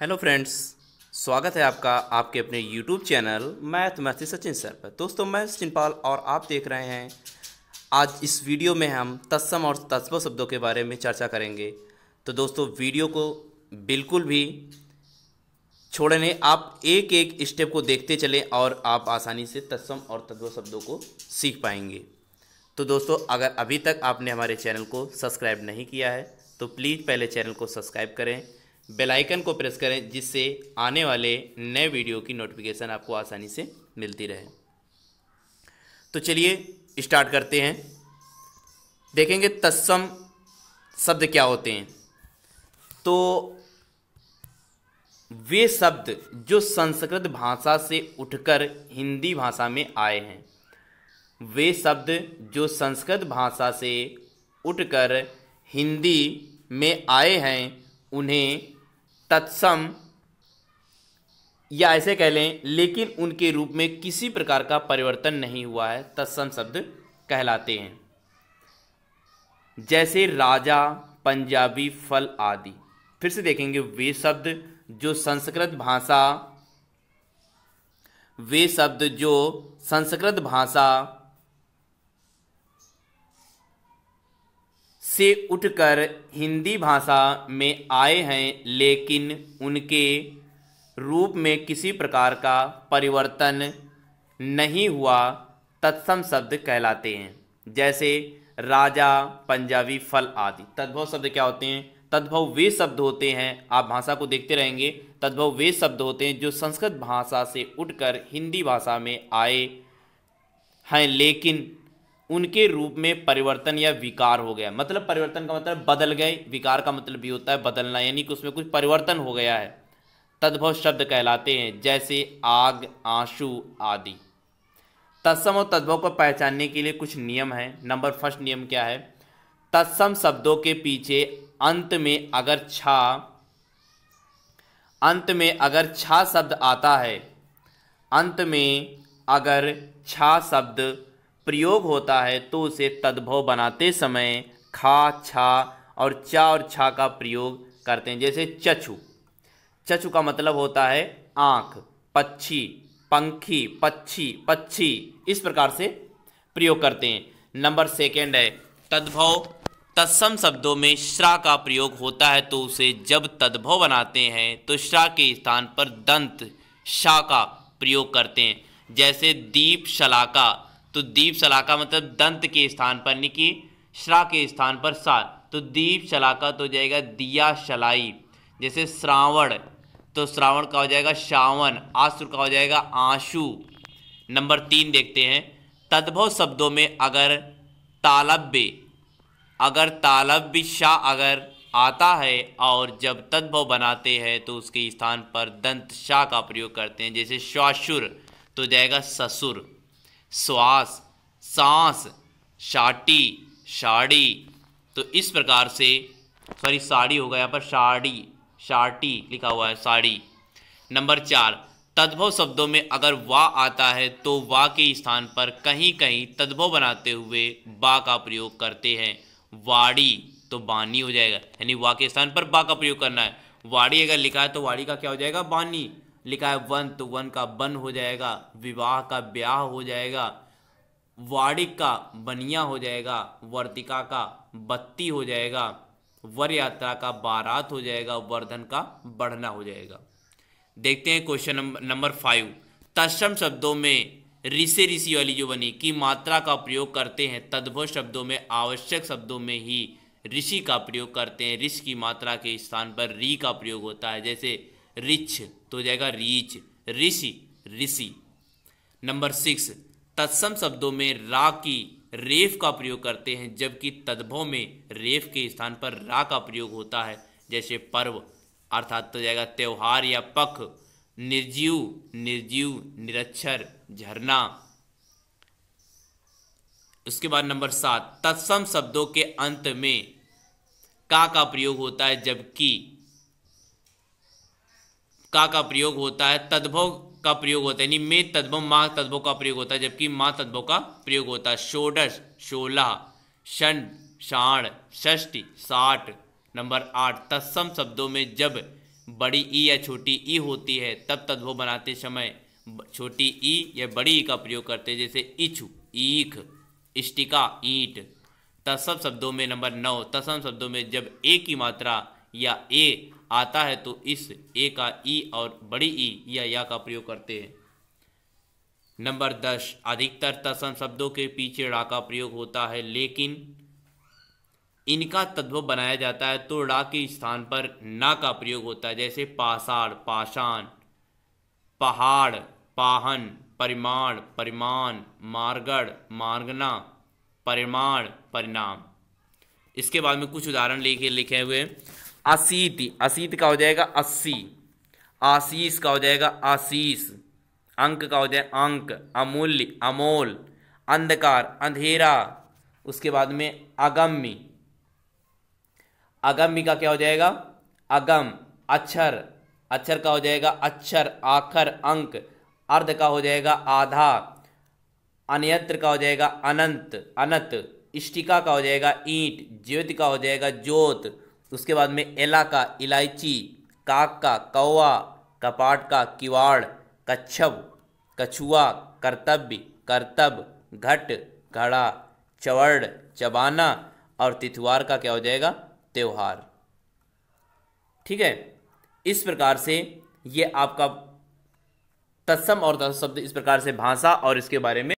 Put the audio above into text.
hello friends स्वागत है आपका आपके अपने यूट्यूब चैनल मैथ मैथी सचिन सर पर दोस्तों मैं सचिन पाल और आप देख रहे हैं आज इस वीडियो में हम तत्सम और तत्व शब्दों के बारे में चर्चा करेंगे तो दोस्तों वीडियो को बिल्कुल भी छोड़े नहीं आप एक एक स्टेप को देखते चलें और आप आसानी से तत्सम और तत्व शब्दों को सीख पाएंगे तो दोस्तों अगर अभी तक आपने हमारे चैनल को सब्सक्राइब नहीं किया है तो प्लीज़ पहले चैनल को सब्सक्राइब करें बेल आइकन को प्रेस करें जिससे आने वाले नए वीडियो की नोटिफिकेशन आपको आसानी से मिलती रहे तो चलिए स्टार्ट करते हैं देखेंगे तत्सम शब्द क्या होते हैं तो वे शब्द जो संस्कृत भाषा से उठकर हिंदी भाषा में आए हैं वे शब्द जो संस्कृत भाषा से उठकर हिंदी में आए हैं उन्हें तत्सम या ऐसे कह लें लेकिन उनके रूप में किसी प्रकार का परिवर्तन नहीं हुआ है तत्सम शब्द कहलाते हैं जैसे राजा पंजाबी फल आदि फिर से देखेंगे वे शब्द जो संस्कृत भाषा वे शब्द जो संस्कृत भाषा से उठकर हिंदी भाषा में आए हैं लेकिन उनके रूप में किसी प्रकार का परिवर्तन नहीं हुआ तत्सम शब्द कहलाते हैं जैसे राजा पंजाबी फल आदि तद्भव शब्द क्या होते हैं तद्भव वे शब्द होते हैं आप भाषा को देखते रहेंगे तद्भव वे शब्द होते हैं जो संस्कृत भाषा से उठकर हिंदी भाषा में आए हैं लेकिन उनके रूप में परिवर्तन या विकार हो गया मतलब परिवर्तन का मतलब बदल गए विकार का मतलब भी होता है बदलना यानी कि उसमें कुछ परिवर्तन हो गया है तद्भव शब्द कहलाते हैं जैसे आग आंसू आदि तत्सम और तद्भव को पहचानने के लिए कुछ नियम हैं नंबर फर्स्ट नियम क्या है तत्सम शब्दों के पीछे अंत में अगर छा अंत में अगर छा शब्द आता है अंत में अगर छा शब्द प्रयोग होता है तो उसे तद्भव बनाते समय खा छा और चा और छा का प्रयोग करते हैं जैसे चछु चछु का मतलब होता है आँख पक्षी पंखी पक्षी पक्षी इस प्रकार से प्रयोग करते हैं नंबर सेकंड है तद्भव तत्सम शब्दों में श्रा का प्रयोग होता है तो उसे जब तद्भव बनाते हैं तो श्रा के स्थान पर दंत शा का प्रयोग करते हैं जैसे दीप शलाका तो दीप शलाका मतलब दंत के स्थान पर यानी कि श्रा के स्थान पर सा तो दीप शलाका तो हो जाएगा दिया शलाई जैसे श्रावण तो श्रावण का हो जाएगा श्रावण आशु का हो जाएगा आंसू नंबर तीन देखते हैं तद्भव शब्दों में अगर तालब्य अगर तालब्य शाह अगर आता है और जब तद्भव बनाते हैं तो उसके स्थान पर दंत शाह का प्रयोग करते हैं जैसे श्वासुर तो जाएगा ससुर श्वास सांस शाटी शाड़ी तो इस प्रकार से सॉरी साड़ी होगा यहाँ पर शाड़ी शाटी लिखा हुआ है साड़ी नंबर चार तद्भव शब्दों में अगर वा आता है तो वा के स्थान पर कहीं कहीं तद्भव बनाते हुए बा का प्रयोग करते हैं वाड़ी तो बानी हो जाएगा यानी वा के स्थान पर बा का प्रयोग करना है वाड़ी अगर लिखा है तो वाड़ी का क्या हो जाएगा बानी लिखा है वन तो वन का बन हो जाएगा विवाह का ब्याह हो जाएगा वाड़िक का बनिया हो जाएगा वर्तिका का बत्ती हो जाएगा वर यात्रा का बारात हो जाएगा वर्धन का बढ़ना हो जाएगा देखते हैं क्वेश्चन नंबर फाइव तत्सम शब्दों में ऋषि ऋषि वाली जो बनी की मात्रा का प्रयोग करते हैं तद्भव शब्दों में आवश्यक शब्दों में ही ऋषि का प्रयोग करते हैं ऋषि की मात्रा के स्थान पर री का प्रयोग होता है जैसे रिच तो हो जाएगा रीच ऋषि ऋषि नंबर सिक्स तत्सम शब्दों में रा की रेफ का प्रयोग करते हैं जबकि तद्भव में रेफ के स्थान पर रा का प्रयोग होता है जैसे पर्व अर्थात तो जाएगा त्यौहार या पख निर्जीव निर्जीव निरक्षर झरना उसके बाद नंबर सात तत्सम शब्दों के अंत में का का प्रयोग होता है जबकि का का प्रयोग होता है तद्भव का प्रयोग होता है यानी मे तद्भव माँ तद्भव का प्रयोग होता है जबकि माँ तद्भव का प्रयोग होता है षोडश सोलह षण षाण षष्टि साठ नंबर आठ तत्सम शब्दों में जब बड़ी ई या छोटी ई होती है तब तद्भव बनाते समय छोटी ई या बड़ी ई का प्रयोग करते हैं जैसे इछु ईख इष्टिका ईट तत्सम शब्दों में नंबर नौ तत्सम शब्दों में जब ए की मात्रा या ए आता है तो इस ए का ई और बड़ी ई या या का प्रयोग करते हैं नंबर दस अधिकतर तसम शब्दों के पीछे रा का प्रयोग होता है लेकिन इनका तत्व बनाया जाता है तो रा के स्थान पर ना का प्रयोग होता है जैसे पाषाण पाषाण पहाड़ पाहन परिमाण परिमाण मार्गड़ मार्गना परिमाण परिणाम इसके बाद में कुछ उदाहरण लेके लिखे हुए असीति असीत का हो जाएगा अस्सी आशीष का हो जाएगा आशीष अंक का हो जाएगा अंक अमूल्य अमोल अंधकार अंधेरा उसके बाद में अगम्य अगम्य का क्या हो जाएगा अगम अक्षर अक्षर का हो जाएगा अक्षर आखर अंक अर्ध का हो जाएगा आधा अन्यत्र का हो जाएगा अनंत अनंत इष्टिका का हो जाएगा ईंट ज्योति का हो जाएगा ज्योत उसके बाद में एला का इलायची काक का कौवा कपाट का किवाड़ कच्छब कछुआ कर्तव्य कर्तब घट घड़ा चवड़ चबाना और तिथवार का क्या हो जाएगा त्यौहार ठीक है इस प्रकार से ये आपका तत्सम और तत्सम शब्द इस प्रकार से भाषा और इसके बारे में